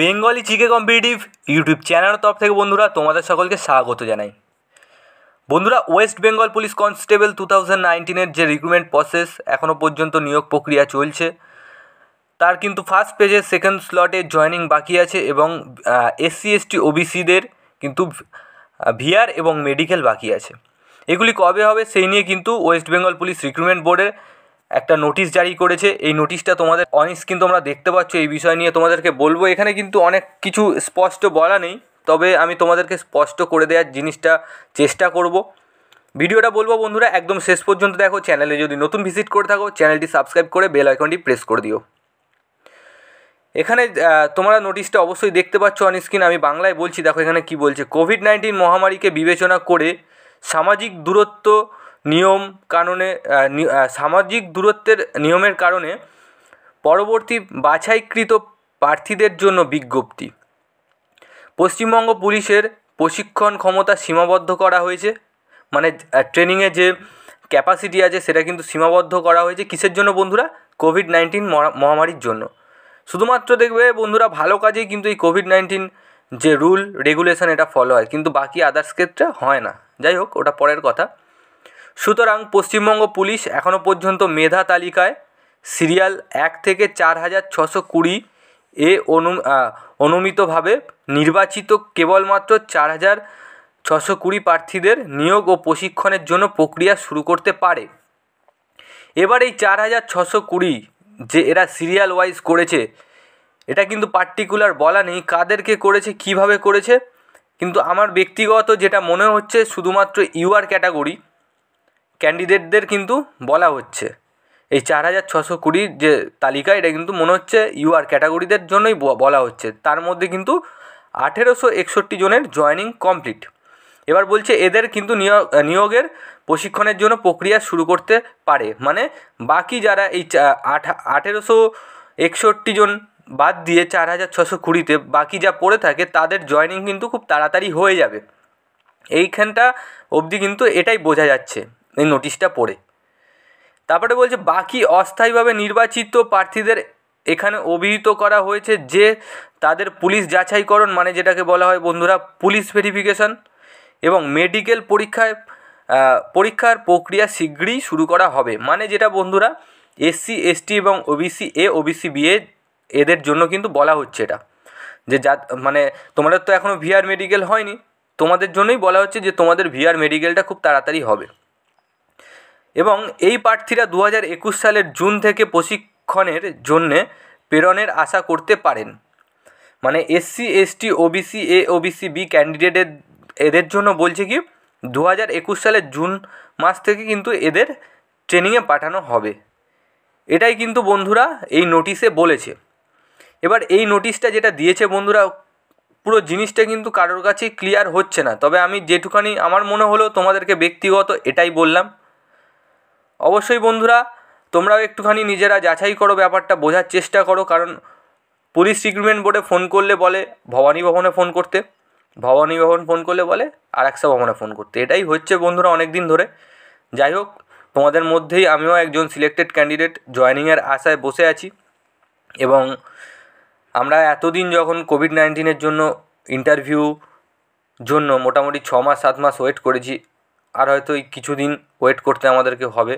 Bengali GK competitive YouTube চ্যানেলের তরফ থেকে বন্ধুরা তোমাদের সকলকে স্বাগত জানাই বন্ধুরা West Bengal police constable two thousand নাইনটিনের যে রিক্রুটমেন্ট প্রসেস এখনও পর্যন্ত নিয়োগ প্রক্রিয়া চলছে তার কিন্তু ফার্স্ট পেজে সেকেন্ড স্লটে জয়নিং বাকি আছে এবং এসসি এসটি ওবিসিদের কিন্তু ভিআর এবং মেডিকেল বাকি আছে এগুলি কবে হবে সেই নিয়ে কিন্তু ওয়েস্ট বেঙ্গল পুলিশ রিক্রুটমেন্ট বোর্ডের একটা নোটিশ জারি করেছে এই নোটিশটা তোমাদের অন স্ক্রিন তোমরা দেখতে পাচ্ছ এই বিষয় নিয়ে তোমাদেরকে বলবো এখানে কিন্তু অনেক কিছু স্পষ্ট বলা নেই তবে আমি তোমাদেরকে স্পষ্ট করে দেওয়ার জিনিসটা চেষ্টা করব ভিডিওটা বলবো বন্ধুরা একদম শেষ পর্যন্ত দেখো চ্যানেলে যদি নতুন ভিজিট করে থাকো চ্যানেলটি সাবস্ক্রাইব করে বেল আইকনটি প্রেস করে দিও এখানে তোমরা নোটিশটা অবশ্যই দেখতে পাচ্ছ অনস্ক্রিন আমি বাংলায় বলছি দেখো এখানে কি বলছে কোভিড নাইন্টিন মহামারীকে বিবেচনা করে সামাজিক দূরত্ব নিয়ম কানুনে সামাজিক দূরত্বের নিয়মের কারণে পরবর্তী বাছাইকৃত প্রার্থীদের জন্য বিজ্ঞপ্তি পশ্চিমবঙ্গ পুলিশের প্রশিক্ষণ ক্ষমতা সীমাবদ্ধ করা হয়েছে মানে ট্রেনিংয়ে যে ক্যাপাসিটি আছে সেটা কিন্তু সীমাবদ্ধ করা হয়েছে কিসের জন্য বন্ধুরা কোভিড নাইন্টিন মহামারীর জন্য শুধুমাত্র দেখবে বন্ধুরা ভালো কাজেই কিন্তু এই কোভিড নাইন্টিন যে রুল রেগুলেশন এটা ফলো হয় কিন্তু বাকি আদার্স ক্ষেত্রে হয় না যাই হোক ওটা পরের কথা সুতরাং পশ্চিমবঙ্গ পুলিশ এখনও পর্যন্ত মেধা তালিকায় সিরিয়াল এক থেকে চার হাজার ছশো কুড়ি এ অনু অনুমিতভাবে নির্বাচিত কেবলমাত্র চার হাজার ছশো কুড়ি প্রার্থীদের নিয়োগ ও প্রশিক্ষণের জন্য প্রক্রিয়া শুরু করতে পারে এবার এই চার হাজার ছশো কুড়ি যে এরা সিরিয়াল ওয়াইজ করেছে এটা কিন্তু পার্টিকুলার বলা নেই কাদেরকে করেছে কিভাবে করেছে কিন্তু আমার ব্যক্তিগত যেটা মনে হচ্ছে শুধুমাত্র ইউআর ক্যাটাগরি ক্যান্ডিডেটদের কিন্তু বলা হচ্ছে এই চার হাজার ছশো কুড়ির যে তালিকা এটা কিন্তু মনে হচ্ছে ইউআর ক্যাটাগরিদের জন্যই বলা হচ্ছে তার মধ্যে কিন্তু আঠেরোশো একষট্টি জনের জয়নিং কমপ্লিট এবার বলছে এদের কিন্তু নিয়োগ নিয়োগের প্রশিক্ষণের জন্য প্রক্রিয়া শুরু করতে পারে মানে বাকি যারা এই আঠেরোশো একষট্টি জন বাদ দিয়ে চার হাজার ছশো কুড়িতে বাকি যা পড়ে থাকে তাদের জয়নিং কিন্তু খুব তাড়াতাড়ি হয়ে যাবে এইখানটা অবধি কিন্তু এটাই বোঝা যাচ্ছে এই নোটিশটা পড়ে তারপরে বলছে বাকি অস্থায়ীভাবে নির্বাচিত প্রার্থীদের এখানে অভিহিত করা হয়েছে যে তাদের পুলিশ যাচাইকরণ মানে যেটাকে বলা হয় বন্ধুরা পুলিশ ভেরিফিকেশন এবং মেডিকেল পরীক্ষায় পরীক্ষার প্রক্রিয়া শীঘ্রই শুরু করা হবে মানে যেটা বন্ধুরা এসসি এসটি এবং ওবিসি এ ওবিসি বিএ এদের জন্য কিন্তু বলা হচ্ছে এটা যে যা মানে তোমাদের তো এখনও ভিআর মেডিকেল হয়নি তোমাদের জন্যই বলা হচ্ছে যে তোমাদের ভিআর মেডিকেলটা খুব তাড়াতাড়ি হবে এবং এই প্রার্থীরা দু একুশ সালের জুন থেকে প্রশিক্ষণের জন্যে প্রেরণের আশা করতে পারেন মানে SC ST OBC A OBC B ক্যান্ডিডেটের এদের জন্য বলছে কি দু হাজার একুশ সালের জুন মাস থেকে কিন্তু এদের ট্রেনিংয়ে পাঠানো হবে এটাই কিন্তু বন্ধুরা এই নোটিশে বলেছে এবার এই নোটিশটা যেটা দিয়েছে বন্ধুরা পুরো জিনিসটা কিন্তু কারোর কাছে ক্লিয়ার হচ্ছে না তবে আমি যেটুখানি আমার মনে হলো তোমাদেরকে ব্যক্তিগত এটাই বললাম অবশ্যই বন্ধুরা তোমরাও একটুখানি নিজেরা যাচাই করো ব্যাপারটা বোঝার চেষ্টা করো কারণ পুলিশ রিক্রুটমেন্ট বোর্ডে ফোন করলে বলে ভবানী ভবনে ফোন করতে ভবানী ভবন ফোন করলে বলে আরেকশা ভবনে ফোন করতে এটাই হচ্ছে বন্ধুরা অনেক দিন ধরে যাই হোক তোমাদের মধ্যেই আমিও একজন সিলেক্টেড ক্যান্ডিডেট জয়নিংয়ের আশায় বসে আছি এবং আমরা এতদিন যখন কোভিড নাইন্টিনের জন্য ইন্টারভিউ জন্য মোটামুটি ছ মাস সাত মাস ওয়েট করেছি আর হয়তো এই কিছুদিন ওয়েট করতে আমাদেরকে হবে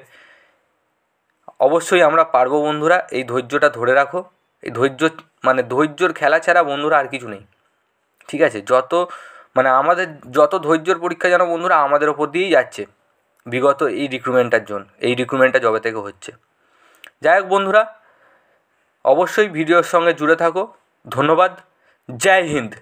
অবশ্যই আমরা পারবো বন্ধুরা এই ধৈর্যটা ধরে রাখো এই ধৈর্য মানে ধৈর্যর খেলা ছাড়া বন্ধুরা আর কিছু নেই ঠিক আছে যত মানে আমাদের যত ধৈর্যর পরীক্ষা যেন বন্ধুরা আমাদের ওপর দিয়েই যাচ্ছে বিগত এই রিক্রুটমেন্টটার জন্য এই রিক্রুটমেন্টটা জবে থেকে হচ্ছে যাই হোক বন্ধুরা অবশ্যই ভিডিওর সঙ্গে জুড়ে থাকো ধন্যবাদ জয় হিন্দ